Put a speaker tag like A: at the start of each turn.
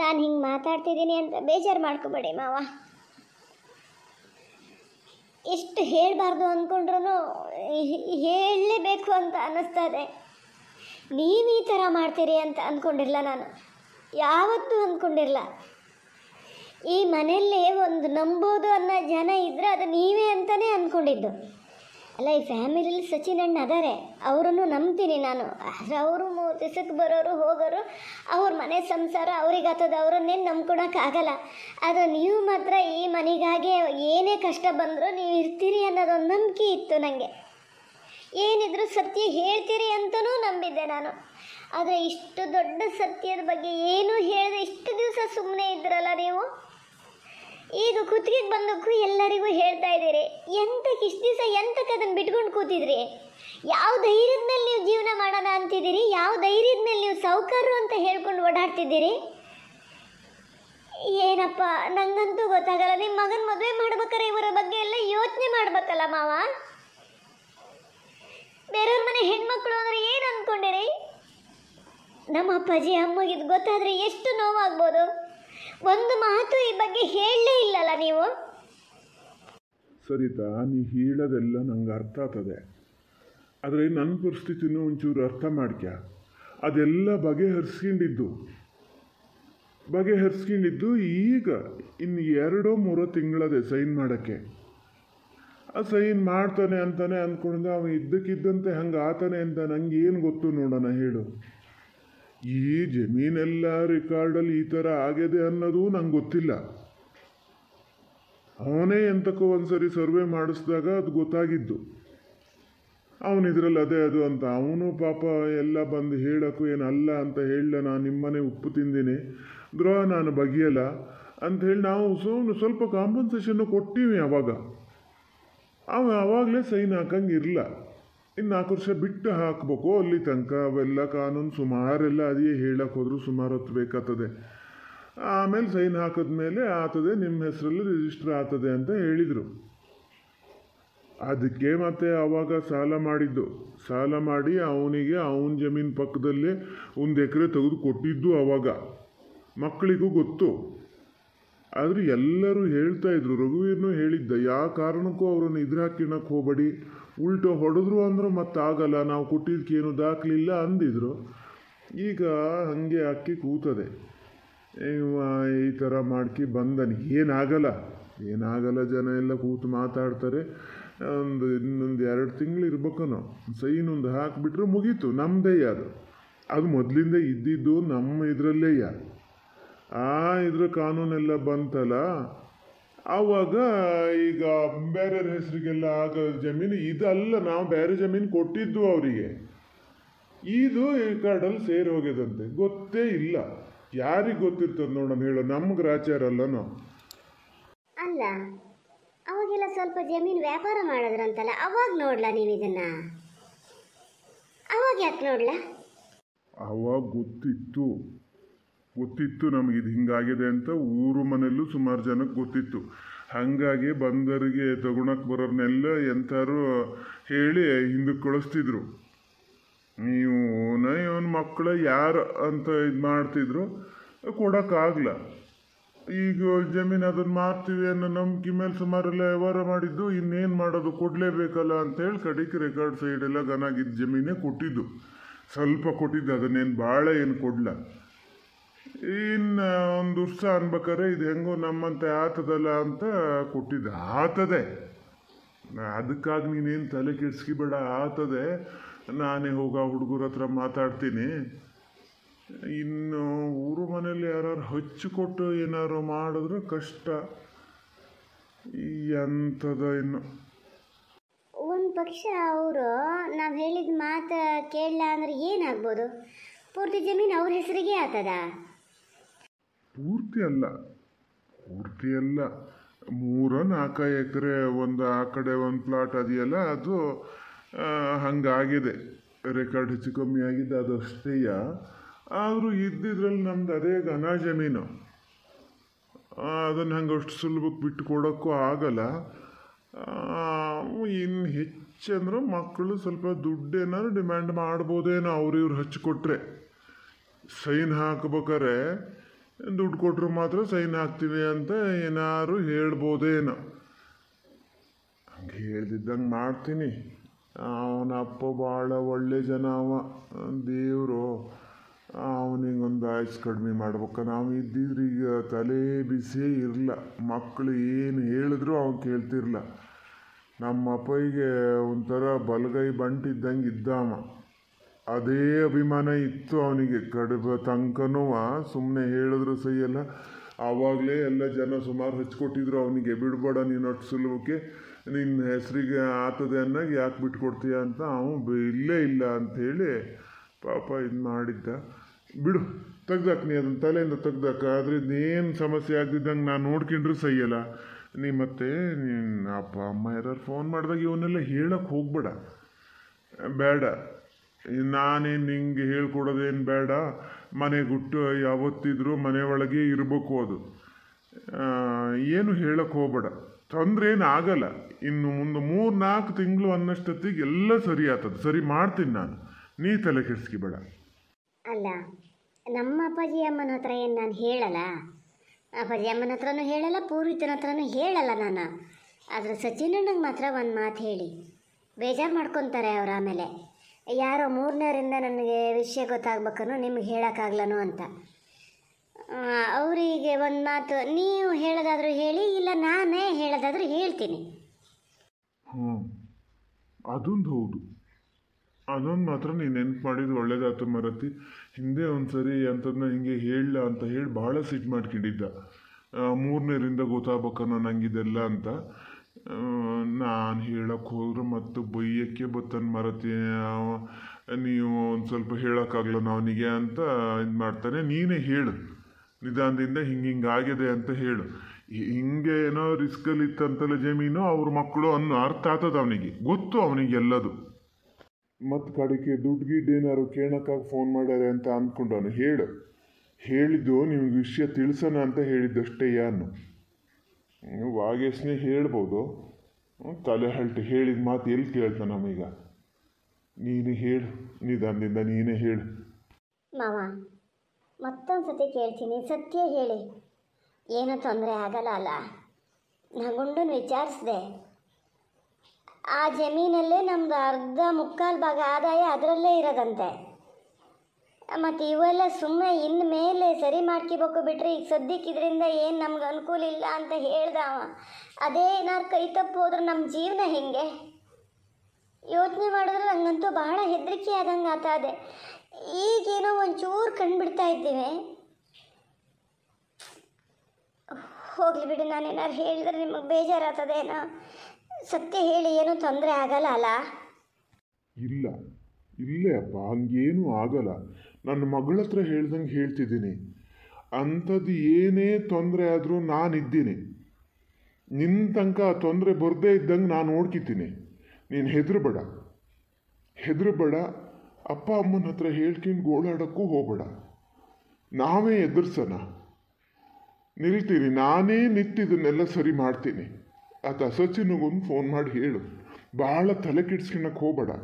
A: ನಾನು ಹಿಂಗೆ ಮಾತಾಡ್ತಿದ್ದೀನಿ ಅಂತ ಬೇಜಾರು ಮಾಡ್ಕೋಬೇಡಿ ಮಾವ ಎಷ್ಟು ಹೇಳಬಾರ್ದು ಅಂದ್ಕೊಂಡ್ರೂ ಹೇಳಲೇಬೇಕು ಅಂತ ಅನ್ನಿಸ್ತಾ ಇದೆ ನೀವು ಈ ಥರ ಮಾಡ್ತೀರಿ ಅಂತ ಅಂದ್ಕೊಂಡಿರಲ್ಲ ನಾನು ಯಾವತ್ತೂ ಅಂದ್ಕೊಂಡಿರಲ್ಲ ಈ ಮನೆಯಲ್ಲಿ ಒಂದು ನಂಬೋದು ಅನ್ನೋ ಜನ ಇದ್ದರೆ ಅದು ನೀವೇ ಅಂತಲೇ ಅಂದ್ಕೊಂಡಿದ್ದು ಅಲ್ಲ ಈ ಫ್ಯಾಮಿಲಿಲಿ ಸಚಿನ್ ಅಣ್ಣ ಅದಾರೆ ಅವರನ್ನು ನಂಬ್ತೀನಿ ನಾನು ಆದರೆ ಅವರು ಮೂರು ದಿವಸಕ್ಕೆ ಬರೋರು ಹೋಗೋರು ಅವ್ರ ಮನೆ ಸಂಸಾರ ಅವ್ರಿಗೆ ಹತ್ತದ ಅವರನ್ನೇನು ನಂಬ್ಕೊಳಕ್ಕಾಗಲ್ಲ ಆದರೆ ನೀವು ಮಾತ್ರ ಈ ಮನೆಗಾಗಿ ಏನೇ ಕಷ್ಟ ಬಂದರೂ ನೀವು ಇರ್ತೀರಿ ಅನ್ನೋದೊಂದು ನಂಬಿಕೆ ಇತ್ತು ನನಗೆ ಏನಿದ್ರು ಸತ್ಯ ಹೇಳ್ತೀರಿ ಅಂತಲೂ ನಂಬಿದ್ದೆ ನಾನು ಆದರೆ ಇಷ್ಟು ದೊಡ್ಡ ಸತ್ಯದ ಬಗ್ಗೆ ಏನೂ ಹೇಳಿದೆ ಇಷ್ಟು ದಿವಸ ಸುಮ್ಮನೆ ಇದ್ರಲ್ಲ ನೀವು ಈಗ ಕುತ್ತಿಗೆಗೆ ಬಂದಕ್ಕೂ ಎಲ್ಲರಿಗೂ ಹೇಳ್ತಾ ಇದ್ದೀರಿ ಎಂತಕ್ಕೆ ಇಷ್ಟು ದಿವಸ ಎಂತಕ್ಕೆ ಅದನ್ನು ಬಿಟ್ಕೊಂಡು ಕೂತಿದ್ರಿ ಯಾವ ಧೈರ್ಯದ ಮೇಲೆ ನೀವು ಜೀವನ ಮಾಡೋಣ ಅಂತಿದ್ದೀರಿ ಯಾವ ಧೈರ್ಯದ ಮೇಲೆ ನೀವು ಸೌಕರ್ಯ ಅಂತ ಹೇಳ್ಕೊಂಡು ಓಡಾಡ್ತಿದ್ದೀರಿ ಏನಪ್ಪ ನಂಗಂತೂ ಗೊತ್ತಾಗಲ್ಲ ನಿಮ್ಮ ಮಗನ ಮದುವೆ ಮಾಡ್ಬೇಕಾರೆ ಇವರ ಬಗ್ಗೆ ಎಲ್ಲ ಯೋಚನೆ ಮಾಡ್ಬೇಕಲ್ಲ ಮಾವ ಬೇರೆಯವ್ರ ಮನೆ ಹೆಣ್ಮಕ್ಳು ಅಂದರೆ ಏನು ಅಂದ್ಕೊಂಡಿರಿ ನಮ್ಮ ಅಪ್ಪಾಜಿ ಅಮ್ಮಗಿದ್ ಗೊತ್ತಾದರೆ ಎಷ್ಟು ನೋವಾಗ್ಬೋದು ಒಂದು ಮಾತು ಈ ಬಗ್ಗೆ ಹೇಳಲೇ ಇಲ್ಲಲ್ಲ ನೀವು
B: ಸರಿತಾ ನೀ ಹೇಳೋದೆಲ್ಲ ನಂಗೆ ಅರ್ಥ ಆಗ್ತದೆ ಆದರೆ ನನ್ನ ಪರಿಸ್ಥಿತಿನೂ ಒಂಚೂರು ಅರ್ಥ ಮಾಡ್ಕ್ಯಾ ಅದೆಲ್ಲ ಬಗೆಹರಿಸ್ಕೊಂಡಿದ್ದು ಬಗೆಹರಿಸ್ಕೊಂಡಿದ್ದು ಈಗ ಇನ್ನು ಎರಡೋ ಮೂರೋ ತಿಂಗಳದೆ ಸೈನ್ ಮಾಡೋಕ್ಕೆ ಆ ಸೈನ್ ಮಾಡ್ತಾನೆ ಅಂತಾನೆ ಅಂದ್ಕೊಂಡೆ ಅವನು ಇದ್ದಕ್ಕಿದ್ದಂತೆ ಹಂಗೆ ಆತಾನೆ ಅಂತ ನಂಗೆ ಏನು ಗೊತ್ತು ನೋಡೋಣ ಹೇಳು ಈ ಜಮೀನೆಲ್ಲ ರೆಕಾರ್ಡಲ್ಲಿ ಈ ಥರ ಆಗಿದೆ ಅನ್ನೋದು ನಂಗೆ ಗೊತ್ತಿಲ್ಲ ಅವನೇ ಎಂತಕ್ಕೂ ಒಂದ್ಸರಿ ಸರ್ವೆ ಮಾಡಿಸಿದಾಗ ಅದು ಗೊತ್ತಾಗಿದ್ದು ಅವನು ಇದರಲ್ಲಿ ಅದೇ ಅದು ಅಂತ ಅವನು ಪಾಪ ಎಲ್ಲ ಬಂದು ಹೇಳೋಕ್ಕೂ ಏನಲ್ಲ ಅಂತ ಹೇಳಲ್ಲ ನಾನು ನಿಮ್ಮನೆ ಉಪ್ಪು ತಿಂದಿನಿ ದ್ರೋಹ ನಾನು ಬಗೆಯಲ್ಲ ಅಂಥೇಳಿ ನಾವು ಸುಮ್ಮನೆ ಸ್ವಲ್ಪ ಕಾಂಪನ್ಸೇಷನ್ನು ಕೊಟ್ಟಿವಿ ಅವಾಗ ಅವ ಆವಾಗಲೇ ಸೈನ್ ಹಾಕಂಗಿರಲ್ಲ ಇನ್ನು ನಾಲ್ಕು ವರ್ಷ ಬಿಟ್ಟು ಹಾಕಬೇಕು ಅಲ್ಲಿ ತನಕ ಅವೆಲ್ಲ ಕಾನೂನು ಸುಮಾರೆಲ್ಲ ಅದೇ ಹೇಳಕ್ಕೆ ಹೋದ್ರು ಸುಮಾರು ಹೊತ್ತು ಬೇಕಾಗ್ತದೆ ಆಮೇಲೆ ಸೈನ್ ಹಾಕಿದ್ಮೇಲೆ ಆತದೆ ನಿಮ್ಮ ಹೆಸರಲ್ಲಿ ರಿಜಿಸ್ಟರ್ ಆಗ್ತದೆ ಅಂತ ಹೇಳಿದರು ಅದಕ್ಕೆ ಮತ್ತೆ ಆವಾಗ ಸಾಲ ಮಾಡಿದ್ದು ಸಾಲ ಮಾಡಿ ಅವನಿಗೆ ಅವನ ಜಮೀನು ಪಕ್ಕದಲ್ಲೇ ಒಂದು ಎಕರೆ ತೆಗೆದು ಕೊಟ್ಟಿದ್ದು ಆವಾಗ ಮಕ್ಕಳಿಗೂ ಗೊತ್ತು ಆದರೆ ಎಲ್ಲರೂ ಹೇಳ್ತಾ ಇದ್ರು ರಘುವೀರ್ನು ಹೇಳಿದ್ದ ಯಾವ ಕಾರಣಕ್ಕೂ ಅವರನ್ನು ಇದ್ರ ಹಾಕಿಣಕ್ಕೆ ಹೋಗಬೇಡಿ ಉಲ್ಟ ಹೊಡೆದ್ರು ಅಂದರು ಮತ್ತೆ ಆಗಲ್ಲ ನಾವು ಕೊಟ್ಟಿದ್ದಕ್ಕೇನು ದಾಖಲಿಲ್ಲ ಅಂದಿದ್ರು ಈಗ ಹಾಗೆ ಅಕ್ಕಿ ಕೂತದೆ ಈ ಥರ ಮಾಡ್ಕಿ ಬಂದನು ಏನಾಗಲ್ಲ ಏನಾಗಲ್ಲ ಜನ ಎಲ್ಲ ಕೂತು ಮಾತಾಡ್ತಾರೆ ಒಂದು ಇನ್ನೊಂದು ಎರಡು ತಿಂಗಳು ಇರ್ಬೇಕನೋ ಸೈನೊಂದು ಹಾಕಿಬಿಟ್ರೆ ಮುಗೀತು ನಮ್ಮದೇ ಅದು ಅದು ಮೊದಲಿಂದ ಇದ್ದಿದ್ದು ನಮ್ಮ ಇದರಲ್ಲೇ ಆ ಇದ್ರ ಕಾನೂನೆಲ್ಲ ಬಂತಲ್ಲ ಆವಾಗ ಈಗ ಬೇರೆ ಹೆಸರಿಗೆಲ್ಲ ಆಗ ಜಮೀನು ಇದಲ್ಲ ನಾವು ಬೇರೆ ಜಮೀನು ಕೊಟ್ಟಿದ್ದು ಅವರಿಗೆ ಇದು ಈ ಕಾರ್ಡಲ್ಲಿ ಸೇರಿ ಹೋಗಿದಂತೆ ಗೊತ್ತೇ ಇಲ್ಲ ಯಾರಿಗೆ ಗೊತ್ತಿರ್ತದೆ ನೋಡೋಣ ಹೇಳು ನಮ್ಗೆ ರಾಚಾರ ಅಲ್ಲ ಅಲ್ಲ
A: ಅವಾಗೆಲ್ಲ ಸ್ವಲ್ಪ ಜಮೀನು ವ್ಯಾಪಾರ ಮಾಡಿದ್ರಂತಲ್ಲ ಅವಾಗ ನೋಡ್ಲ ನೀವು ಇದನ್ನ ಅವಾಗ ಯಾಕೆ ನೋಡ್ಲ
B: ಅವಾಗ ಗೊತ್ತಿತ್ತು ಗೊತ್ತಿತ್ತು ಇದು ಹಿಂಗಾಗಿದೆ ಅಂತ ಊರು ಮನೆಯಲ್ಲೂ ಸುಮಾರು ಜನಕ್ಕೆ ಗೊತ್ತಿತ್ತು ಹಾಗಾಗಿ ಬಂದರಿಗೆ ತಗೊಳಕ್ಕೆ ಬರೋರ್ನೆಲ್ಲ ಎಂಥಾರು ಹೇಳಿ ಹಿಂದಕ್ಕೆ ಕಳಿಸ್ತಿದ್ರು ನೀವು ಇವನ ಮಕ್ಕಳು ಯಾರು ಅಂತ ಇದು ಮಾಡ್ತಿದ್ರು ಕೊಡೋಕ್ಕಾಗಲ್ಲ ಈಗ ಜಮೀನು ಅದನ್ನು ಮಾರ್ತೀವಿ ಅನ್ನೋ ನಂಬಿಕೆ ಮೇಲೆ ಸುಮಾರೆಲ್ಲ ವ್ಯವಹಾರ ಮಾಡಿದ್ದು ಇನ್ನೇನು ಮಾಡೋದು ಕೊಡಲೇಬೇಕಲ್ಲ ಅಂತೇಳಿ ಕಡಿಕೆ ರೆಕಾರ್ಡ್ ಸೈಡೆಲ್ಲ ಗನಾಗಿದ್ದ ಜಮೀನೇ ಕೊಟ್ಟಿದ್ದು ಸ್ವಲ್ಪ ಕೊಟ್ಟಿದ್ದು ಅದನ್ನೇನು ಭಾಳ ಏನು ಕೊಡಲ್ಲ ಇನ್ನು ಒಂದು ವರ್ಷ ಅನ್ಬೇಕಾದ್ರೆ ಇದು ಹೆಂಗೋ ನಮ್ಮಂತೆ ಆತದಲ್ಲ ಅಂತ ಕೊಟ್ಟಿದ್ದ ಆತದೆ ಅದಕ್ಕಾಗಿ ನೀನೇನು ತಲೆ ಕೆಡ್ಸ್ಕಿಬೇಡ ಆತದೆ ನಾನೇ ಹೋಗ ಹುಡುಗರ ಹತ್ರ ಮಾತಾಡ್ತೀನಿ ಇನ್ನು ಊರು ಮನೇಲಿ ಯಾರು ಹಚ್ಚಿಕೊಟ್ಟು ಏನಾರು ಮಾಡಿದ್ರೆ ಕಷ್ಟ ಎಂಥದ ಇನ್ನು
A: ಒಂದು ಪಕ್ಷ ಅವರು ನಾವು ಹೇಳಿದ ಮಾತು ಕೇಳಲ್ಲ ಅಂದ್ರೆ ಏನಾಗ್ಬೋದು ಪೂರ್ತಿ ಜಮೀನು ಅವ್ರ ಹೆಸರಿಗೆ ಆತದ
B: ಪೂರ್ತಿ ಅಲ್ಲ ಪೂರ್ತಿ ಅಲ್ಲ ಮೂರ ನಾಲ್ಕು ಎಕರೆ ಒಂದು ಆ ಕಡೆ ಒಂದು ಪ್ಲಾಟ್ ಅದೆಯಲ್ಲ ಅದು ಹಾಗಾಗಿದೆ ರೆಕಾರ್ಡ್ ಹೆಚ್ಚು ಕಮ್ಮಿ ಆಗಿದೆ ಅದು ಅಷ್ಟೇಯ ಆದರೂ ಇದ್ದಿದ್ರಲ್ಲಿ ನಮ್ದು ಅದೇ ಘನ ಜಮೀನು ಅದನ್ನು ಹಂಗೆ ಅಷ್ಟು ಸುಲಭಕ್ಕೆ ಬಿಟ್ಟು ಕೊಡೋಕ್ಕೂ ಆಗಲ್ಲ ಇನ್ನು ಹೆಚ್ಚಂದ್ರೆ ಮಕ್ಕಳು ಸ್ವಲ್ಪ ದುಡ್ಡೇನಾದ್ರು ಡಿಮ್ಯಾಂಡ್ ಮಾಡ್ಬೋದೇನೋ ಅವ್ರಿವ್ರು ಹಚ್ಚಿಕೊಟ್ರೆ ಸೈನ್ ಹಾಕ್ಬೇಕಾರೆ ದುಡ್ಡು ಕೊಟ್ಟರು ಮಾತ್ರ ಸೈನ್ ಹಾಕ್ತೀವಿ ಅಂತ ಏನಾದ್ರು ಹೇಳ್ಬೋದೇನೋ ಹಂಗೆ ಹೇಳ್ದಿದ್ದಂಗೆ ಮಾಡ್ತೀನಿ ಅವನ ಅಪ್ಪ ಭಾಳ ಒಳ್ಳೆ ಜನ ಅವ ದೇವರು ಒಂದು ಆಯ್ಸು ಕಡಿಮೆ ಮಾಡ್ಬೇಕ ನಾವು ಇದ್ದಿದ್ರೆ ಈಗ ತಲೆ ಬಿಸಿಯೇ ಇರಲ್ಲ ಮಕ್ಕಳು ಏನು ಹೇಳಿದ್ರು ಅವ್ನು ಕೇಳ್ತಿರ್ಲ ನಮ್ಮ ಅಪ್ಪಗೆ ಒಂಥರ ಬಲಗೈ ಬಂಟಿದ್ದಂಗೆ ಇದ್ದಾವ ಅದೇ ಅಭಿಮಾನ ಇತ್ತು ಅವನಿಗೆ ಕಡುಬ ತನಕನೂ ಸುಮ್ಮನೆ ಹೇಳಿದ್ರು ಸಹಿಯಲ್ಲ ಆವಾಗಲೇ ಎಲ್ಲ ಜನ ಸುಮಾರು ಹಚ್ಕೊಟ್ಟಿದ್ರು ಅವನಿಗೆ ಬಿಡಬೇಡ ನೀನು ಅಷ್ಟು ನಿನ್ನ ಹೆಸರಿಗೆ ಆತದೆ ಅನ್ನೋ ಯಾಕೆ ಬಿಟ್ಕೊಡ್ತೀಯ ಅಂತ ಅವನು ಇಲ್ಲೇ ಇಲ್ಲ ಅಂಥೇಳಿ ಪಾಪ ಇದು ಮಾಡಿದ್ದ ಬಿಡು ತೆಗ್ದಾಕ ನೀ ಅದನ್ನ ತಲೆಯಿಂದ ತೆಗ್ದಾಕ ಆದರೆ ಇದೇನು ಸಮಸ್ಯೆ ಆಗ್ತಿದ್ದಂಗೆ ನಾನು ನೋಡ್ಕೊಂಡ್ರೂ ಸಹಿಯಲ್ಲ ನೀ ಮತ್ತೆ ನಿನ್ನ ಅಪ್ಪ ಅಮ್ಮ ಯಾರು ಫೋನ್ ಮಾಡಿದಾಗ ಇವನ್ನೆಲ್ಲ ಹೇಳಕ್ಕೆ ಹೋಗ್ಬೇಡ ಬೇಡ ನಾನೇ ನಿಂಗೆ ಹೇಳ್ಕೊಡೋದೇನು ಬೇಡ ಮನೆಗುಟ್ಟು ಯಾವತ್ತಿದ್ರೂ ಮನೆ ಒಳಗೆ ಇರಬೇಕು ಅದು ಏನು ಹೇಳಕ್ಕೆ ಹೋಗ್ಬೇಡ ತೊಂದರೆ ಏನು ಆಗಲ್ಲ ಇನ್ನು ಮುಂದೆ ಮೂರು ನಾಲ್ಕು ತಿಂಗಳು ಅನ್ನಷ್ಟೊತ್ತಿಗೆ ಎಲ್ಲ ಸರಿ ಆತದ ಸರಿ ಮಾಡ್ತೀನಿ ನಾನು ನೀ ತಲೆ ಬೇಡ
A: ಅಲ್ಲ ನಮ್ಮ ಅಪ್ಪಾಜಿ ಅಮ್ಮನ ಹತ್ರ ಏನು ನಾನು ಹೇಳಲ್ಲ ಅಪ್ಪಾಜಿ ಅಮ್ಮನ ಹತ್ರನೂ ಹೇಳಲ್ಲ ಪೂರ್ವಿತನ ಹತ್ರನೂ ಹೇಳಲ್ಲ ನಾನು ಆದರೆ ಸಚಿನ್ ಮಾತ್ರ ಒಂದು ಮಾತು ಹೇಳಿ ಬೇಜಾರು ಮಾಡ್ಕೊತಾರೆ ಅವ್ರು ಆಮೇಲೆ ಯಾರೋ ಮೂರನೇರಿಂದ ನನಗೆ ವಿಷಯ ಗೊತ್ತಾಗ್ಬೇಕನ್ನು ನಿಮ್ಗೆ ಹೇಳೋಕ್ಕಾಗ್ಲನು ಅಂತ ಅವರಿಗೆ ಒಂದು ಮಾತು ನೀವು ಹೇಳೋದಾದರೂ ಹೇಳಿ ಇಲ್ಲ ನಾನೇ ಹೇಳೋದಾದರೂ ಹೇಳ್ತೀನಿ
B: ಹ್ಞೂ ಅದೊಂದು ಹೌದು ಅದೊಂದು ಮಾತ್ರ ನೀನು ನೆನ್ಪು ಮಾಡಿದ್ದು ಒಳ್ಳೇದಾಯ್ತು ಮರತಿ ಹಿಂದೆ ಒಂದು ಸರಿ ಅಂಥದ್ದನ್ನ ಹಿಂಗೆ ಹೇಳಲ್ಲ ಅಂತ ಹೇಳಿ ಭಾಳ ಸಿಟ್ಟು ಮಾಡ್ಕೊಂಡಿದ್ದ ಮೂರನೇರಿಂದ ಗೊತ್ತಾಗ್ಬೇಕನ್ನೋ ನಂಗಿದೆಲ್ಲ ಅಂತ ನಾನು ಹೇಳಕ್ಕೆ ಹೋದ್ರೆ ಮತ್ತು ಬೈಯಕ್ಕೆ ಬತ್ತನ್ ಮರತಿ ನೀವು ಒಂದು ಸ್ವಲ್ಪ ಹೇಳೋಕ್ಕಾಗಲ್ಲ ಅವನಿಗೆ ಅಂತ ಇದು ಮಾಡ್ತಾನೆ ನೀನೇ ಹೇಳು ನಿಧಾನದಿಂದ ಹಿಂಗೆ ಹಿಂಗೆ ಆಗಿದೆ ಅಂತ ಹೇಳು ಹಿಂಗೆ ಏನೋ ರಿಸ್ಕಲ್ಲಿ ಇತ್ತಂತಲ್ಲ ಜಮೀನು ಅವ್ರ ಮಕ್ಕಳು ಅನ್ನೋ ಅರ್ಥ ಆತದ ಅವನಿಗೆ ಗೊತ್ತು ಅವನಿಗೆ ಎಲ್ಲದು ಮತ್ತು ಕಡೆಗೆ ದುಡ್ಡು ಗಿಡ್ಡು ಏನಾದ್ರು ಕೇಳೋಕ್ಕಾಗಿ ಫೋನ್ ಮಾಡ್ಯಾರೆ ಅಂತ ಅಂದ್ಕೊಂಡು ಅವನು ಹೇಳು ಹೇಳಿದ್ದು ನಿಮ್ಗೆ ವಿಷಯ ತಿಳಿಸೋಣ ಅಂತ ಹೇಳಿದ್ದಷ್ಟೇ ಯಾನು ವಾಗೇಶ್ನೇ ಹೇಳ್ಬೋದು ತಲೆ ಹಲ್ಟೆ ಹೇಳಿದ ಮಾತು ಎಲ್ಲಿ ಕೇಳ್ತಾ ನಮೀಗ ನೀನು ಹೇಳು ನಿಧಾನದಿಂದ ನೀನೇ ಹೇಳು
A: ಮಾವ ಮತ್ತೊಂದು ಸತಿ ಕೇಳ್ತೀನಿ ಸತ್ಯ ಹೇಳಿ ಏನೂ ತೊಂದರೆ ಆಗಲ್ಲ ಅಲ್ಲ ನಗುಂಡು ವಿಚಾರಿಸ್ದೆ ವಿಚಾರಿಸಿದೆ ಆ ಜಮೀನಲ್ಲೇ ನಮ್ದು ಅರ್ಧ ಮುಕ್ಕಾಲು ಭಾಗ ಆದಾಯ ಅದರಲ್ಲೇ ಇರೋದಂತೆ ಮತ್ತು ಇವೆಲ್ಲ ಸುಮ್ಮನೆ ಇನ್ನು ಮೇಲೆ ಸರಿ ಮಾಡ್ಕೋಬೇಕು ಬಿಟ್ರೆ ಈಗ ಸದ್ಯಕ್ಕಿದ್ರಿಂದ ಏನು ನಮ್ಗೆ ಅನುಕೂಲ ಇಲ್ಲ ಅಂತ ಹೇಳ್ದ ಅವ ಅದೇ ಏನಾರು ಕೈ ತಪ್ಪು ಹೋದ್ರೆ ನಮ್ಮ ಜೀವನ ಹೆಂಗೆ ಯೋಚನೆ ಮಾಡಿದ್ರೆ ನನಗಂತೂ ಬಹಳ ಹೆದರಿಕೆ ಆದಂಗೆ ಆತ ಅದೆ ಈಗೇನೋ ಒಂಚೂರು ಕಂಡುಬಿಡ್ತಾ ಇದ್ದೀವಿ ಹೋಗಲಿ ಬಿಡಿ ನಾನೇನಾರು ಹೇಳಿದ್ರೆ ನಿಮಗೆ ಬೇಜಾರಾಗ್ತದೇನೋ ಸತ್ಯ ಹೇಳಿ ಏನೂ ತೊಂದರೆ ಆಗಲ್ಲ ಅಲ್ಲ
B: ಇಲ್ಲ ಇಲ್ಲೇ ಅಪ್ಪ ಹಂಗೇನೂ ಆಗಲ್ಲ ನನ್ನ ಮಗಳ ಹತ್ರ ಹೇಳ್ದಂಗೆ ಹೇಳ್ತಿದ್ದೀನಿ ಅಂಥದ್ದು ಏನೇ ತೊಂದರೆ ಆದರೂ ನಾನಿದ್ದೀನಿ ನಿನ್ನ ತನಕ ತೊಂದರೆ ಬರದೇ ಇದ್ದಂಗೆ ನಾನು ನೋಡ್ಕಿತೀನಿ ನೀನು ಹೆದರಬೇಡ ಹೆದರಬೇಡ ಅಪ್ಪ ಅಮ್ಮನ ಹತ್ರ ಹೇಳ್ಕೊಂಡು ಗೋಳಾಡೋಕ್ಕೂ ಹೋಗಬೇಡ ನಾವೇ ಎದುರ್ಸೋಣ ನಿಲ್ತೀನಿ ನಾನೇ ನಿಂತಿದ್ದನ್ನೆಲ್ಲ ಸರಿ ಮಾಡ್ತೀನಿ ಆತ ಸಚಿನಿಗೊಂದು ಫೋನ್ ಮಾಡಿ ಹೇಳು ಭಾಳ ತಲೆ ಕೆಡ್ಸ್ಕೊಳಕ್ಕೆ ಹೋಗಬೇಡ